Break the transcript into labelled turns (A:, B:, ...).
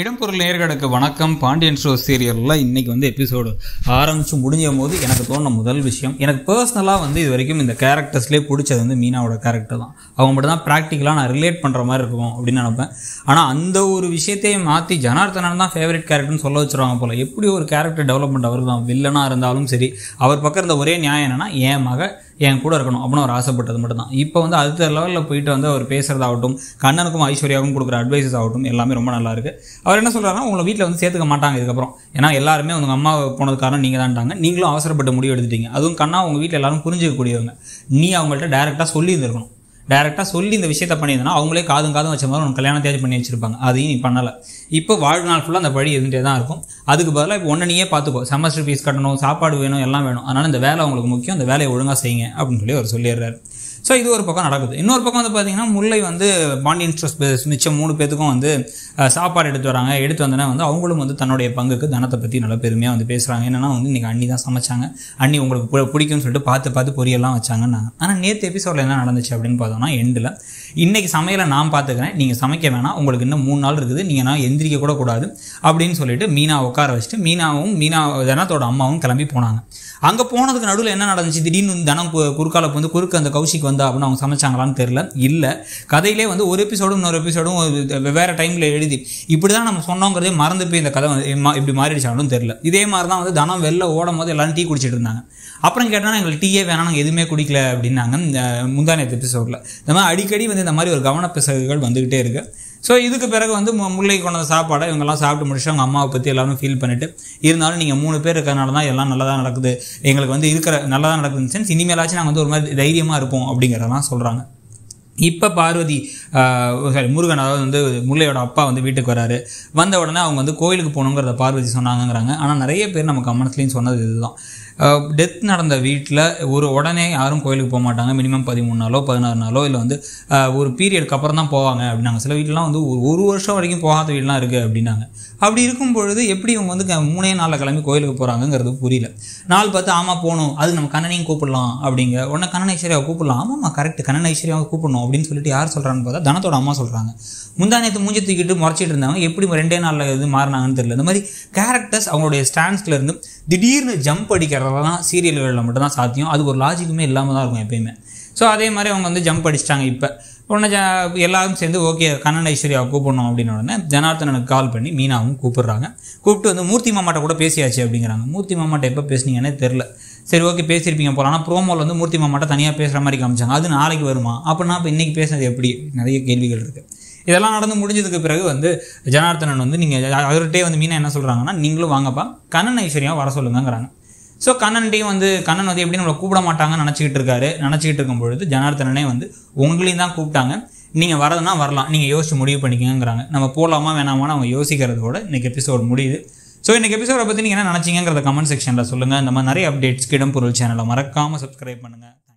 A: இடம்பொருள் நேர்களுக்கு வணக்கம் பாண்டியன் ஷோ சீரியலில் இன்றைக்கி வந்து எபிசோடு ஆரம்பித்து முடிஞ்சும் போது எனக்கு தோணுன முதல் விஷயம் எனக்கு பர்சனலாக வந்து இது வரைக்கும் இந்த கேரக்டர்ஸ்லேயே பிடிச்சது வந்து மீனாவோட கேரக்டர் தான் அவங்க மட்டும் தான் ப்ராக்டிக்கலாக நான் ரிலேட் பண்ணுற மாதிரி இருக்கும் அப்படின்னு நினப்பேன் ஆனால் அந்த ஒரு விஷயத்தையும் மாற்றி ஜனார்த்தனன் தான் ஃபேவரட் கேரக்டர்னு சொல்ல வச்சுருவாங்க போல் எப்படி ஒரு கேரக்டர் டெவலப்மெண்ட் அவர் தான் வில்லனாக இருந்தாலும் சரி அவர் பக்கம் இருந்த ஒரே நியாயம் என்னென்னா என் மக என் கூட இருக்கணும் அப்படின்னு அவர் ஆசைப்பட்டது மட்டும்தான் இப்போ வந்து அடுத்த லெவலில் போயிட்டு வந்து அவர் பேசுகிறதாகட்டும் கண்ணனுக்கும் ஐஸ்வர்யாவுக்கும் கொடுக்குற அட்வைஸஸ் ஆகட்டும் எல்லாமே ரொம்ப நல்லா இருக்குது அவர் என்ன சொல்கிறாருன்னா உங்களை வீட்டில் வந்து சேர்த்துக்க மாட்டாங்க இதுக்கப்புறம் ஏன்னா எல்லாருமே உங்கள் அம்மா போனது காரணம் நீங்கள் தான்ட்டாங்க நீங்களும் அவசரப்பட்டு முடிவு எடுத்துட்டீங்க அதுவும் கண்ணா உங்கள் வீட்டில் எல்லாரும் புரிஞ்சிக்கக்கூடியவங்க நீ அவங்கள்ட்ட டேரெக்டாக சொல்லியிருந்திருக்கணும் டேரெக்டாக சொல்லி இந்த விஷயத்த பண்ணியிருந்தனா அவங்களே காதும் காதும் வச்ச மாதிரி உனக்கு கல்யாணம் தேதி பண்ணி வச்சிருப்பாங்க அதையும் நீ பண்ணலை இப்போ வாழ்நாள் ஃபுல்லாக அந்த பழி இருந்துகிட்டே தான் இருக்கும் அதுக்கு பதிலாக இப்போ ஒன்று நீயே பார்த்துக்கோ செமஸ்டர் ஃபீஸ் கட்டணும் சாப்பாடு வேணும் எல்லாம் வேணும் அதனால் இந்த வேலை உங்களுக்கு முக்கியம் அந்த வேலையை ஒழுங்காக செய்யுங்க அப்படின்னு சொல்லி அவர் சொல்லிடுறாரு ஸோ இது ஒரு பக்கம் நடக்குது இன்னொரு பக்கம் வந்து பார்த்தீங்கன்னா முல்லை வந்து பாண்டி இன்ட்ரெஸ்ட் பேஸ் மிச்சம் மூணு பேத்துக்கும் வந்து சாப்பாடு எடுத்து வராங்க எடுத்து வந்தோன்னா வந்து அவங்களும் வந்து தன்னுடைய பங்குக்கு தனத்தை பற்றி நல்லா பெருமையாக வந்து பேசுகிறாங்க என்னென்னா வந்து இன்றைக்கி அண்ணி தான் சமைச்சாங்க அண்ணி உங்களுக்கு பிடிக்கும்னு சொல்லிட்டு பார்த்து பார்த்து பொரியெல்லாம் வச்சாங்கன்னாங்க ஆனால் நேற்று எபிசோடில் என்ன நடந்துச்சு அப்படின்னு பார்த்தோம்னா எண்டில் இன்றைக்கி சமையலை நான் பார்த்துக்கிறேன் நீங்கள் சமைக்க வேணாம் உங்களுக்கு இன்னும் மூணு நாள் இருக்குது நீங்கள் நான் எந்திரிக்க கூட கூடாது அப்படின்னு சொல்லிட்டு மீனா உட்கார வச்சுட்டு மீனாவும் மீனா தனத்தோட அம்மாவும் கிளம்பி போனாங்க அங்கே போனதுக்கு நடுவில் என்ன நடந்துச்சு திடீர்னு தனம் குறுக்கால வந்து குறுக்கு அந்த கௌஷிக்கு வந்தா அப்படின்னு அவங்க சமைச்சாங்களான்னு தெரில இல்லை கதையிலே வந்து ஒரு எபிசோடும் இன்னொரு எபிசோடும் வெவ்வேறு டைமில் எழுதி இப்படி தான் நம்ம சொன்னோங்கிறதே மறந்து போய் இந்த கதை இப்படி மாறிடுச்சாலும் தெரில இதே மாதிரி தான் வந்து தனம் வெளில ஓடும் போது எல்லாரும் டீ குடிச்சிட்டு இருந்தாங்க அப்புறம் கேட்டால் எங்களுக்கு டீயே வேணாம் நாங்கள் எதுவுமே குடிக்கல அப்படின்னாங்க இந்த முந்தானியத்து எபிசோடில் இந்த மாதிரி அடிக்கடி வந்து இந்த மாதிரி ஒரு கவனப்பிசகுகள் வந்துக்கிட்டே இருக்குது ஸோ இதுக்கு பிறகு வந்து முல்லை கொண்ட சாப்பாடை இவங்கெல்லாம் சாப்பிட்டு முடிச்சு அவங்க அம்மாவை பற்றி எல்லாரும் ஃபீல் பண்ணிவிட்டு இருந்தாலும் நீங்கள் மூணு பேர் இருக்கிறனால தான் எல்லாம் நல்லதாக நடக்குது எங்களுக்கு வந்து இருக்கிற நல்லதாக நடக்குதுன்னு சென்ஸ் இனிமேலாச்சும் நாங்கள் வந்து ஒரு மாதிரி தைரியமாக இருப்போம் அப்படிங்கிறதெல்லாம் சொல்கிறாங்க இப்போ பார்வதி சாரி முருகன் அதாவது வந்து முல்லையோட அப்பா வந்து வீட்டுக்கு வராரு வந்த உடனே அவங்க வந்து கோயிலுக்கு போகணுங்கிறத பார்வதி சொன்னாங்கிறாங்க ஆனால் நிறைய பேர் நம்ம கமனத்துலேயும் சொன்னது இதுதான் டெத் நடந்த வீட்டில் ஒரு உடனே யாரும் கோயிலுக்கு போக மாட்டாங்க மினிமம் பதிமூணு நாளோ பதினாறு நாளோ இல்லை வந்து ஒரு பீரியடுக்கு அப்புறம் தான் போவாங்க அப்படின்னாங்க சில வீட்டிலாம் வந்து ஒரு ஒரு வருஷம் வரைக்கும் போகாத வீடெலாம் இருக்குது அப்படின்னாங்க அப்படி இருக்கும் பொழுது எப்படி இவங்க வந்து மூணே நாளில் கிளம்பி கோயிலுக்கு போகிறாங்கங்கிறது புரியல நாள் பார்த்து ஆமாம் போகணும் அது நம்ம கண்ணனையும் கூப்பிடலாம் அப்படிங்க உடனே கண்ணன் ஐஸ்வர்யாவை கூப்பிடலாம் ஆமாம்மா கரெக்ட் கண்ணன் ஐஸ்வர்யாவை கூப்பிடணும் அப்படின்னு சொல்லிட்டு யார் சொல்கிறான்னு பார்த்தா தனத்தோட அம்மா சொல்கிறாங்க முந்தானியத்தை மூஞ்சி தூக்கிட்டு முறைச்சிட்டு இருந்தாங்க எப்படி ரெண்டே நாளில் இது மாறினாங்கன்னு தெரியல இந்த மாதிரி கேரக்டர்ஸ் அவங்களுடைய ஸ்டாண்ட்ஸ்லேருந்து திடீர்னு ஜம்ப் அடிக்கிறதெல்லாம் சீரியல்களில் மட்டும்தான் சாத்தியம் அது ஒரு லாஜிக்குமே இல்லாமல் தான் இருக்கும் எப்பயுமே ஸோ அதே மாதிரி அவங்க வந்து ஜம்ப் அடிச்சிட்டாங்க இப்போ உடனே எல்லாரும் சேர்ந்து ஓகே கண்ணன் ஐஸ்வர்யாவை கூப்பிடணும் அப்படின்னு உடனே ஜனார்த்தனனுக்கு கால் பண்ணி மீனாவும் கூப்பிடுறாங்க கூப்பிட்டு வந்து மூர்த்தி மாமாட்ட கூட பேசியாச்சு அப்படிங்கிறாங்க மூர்த்தி மாமாட்ட எப்போ பேசுனீங்கன்னே தெரில சரி ஓகே பேசியிருப்பீங்க போகலாம் ஆனால் ப்ரோமோவில் வந்து மூர்த்தி மாமாட்ட தனியாக பேசுகிற மாதிரி காமிச்சாங்க அது நாளைக்கு வருமா அப்படின்னா இப்போ இன்றைக்கி பேசுனது எப்படி நிறைய கேள்விகள் இருக்குது இதெல்லாம் நடந்து முடிஞ்சதுக்கு பிறகு வந்து ஜனார்த்தனன் வந்து நீங்கள் அவர்கிட்டே வந்து மீனா என்ன சொல்கிறாங்கன்னா நீங்களும் வாங்கப்பா கண்ணன் ஐஸ்வர்யா வர சொல்லுங்கிறாங்க ஸோ கண்ணன்டையும் வந்து கண்ணன் வந்து எப்படி நம்மளை கூப்பிட மாட்டாங்கன்னு நினச்சிக்கிட்டு இருக்காரு நினச்சிக்கிட்டு இருக்கும் பொழுது ஜனார்த்தனனே வந்து உங்களையும் தான் கூப்பிட்டாங்க நீங்கள் வரதுனா வரலாம் நீங்கள் யோசிச்சு முடிவு பண்ணிக்கங்கிறாங்க நம்ம போகலாமா வேணாமா அவங்க யோசிக்கிறதோட இன்றைக்கி எபிசோட் முடியுது ஸோ இன்றைக்கி எபிசோடை பற்றி நீங்கள் என்ன நினச்சிங்கிறத கமெண்ட் செக்ஷனில் சொல்லுங்கள் இந்த மாதிரி நிறைய அப்டேட்ஸ் இடம் பொருள் சேனலை மறக்காமல் சப்ஸ்கிரைப் பண்ணுங்கள்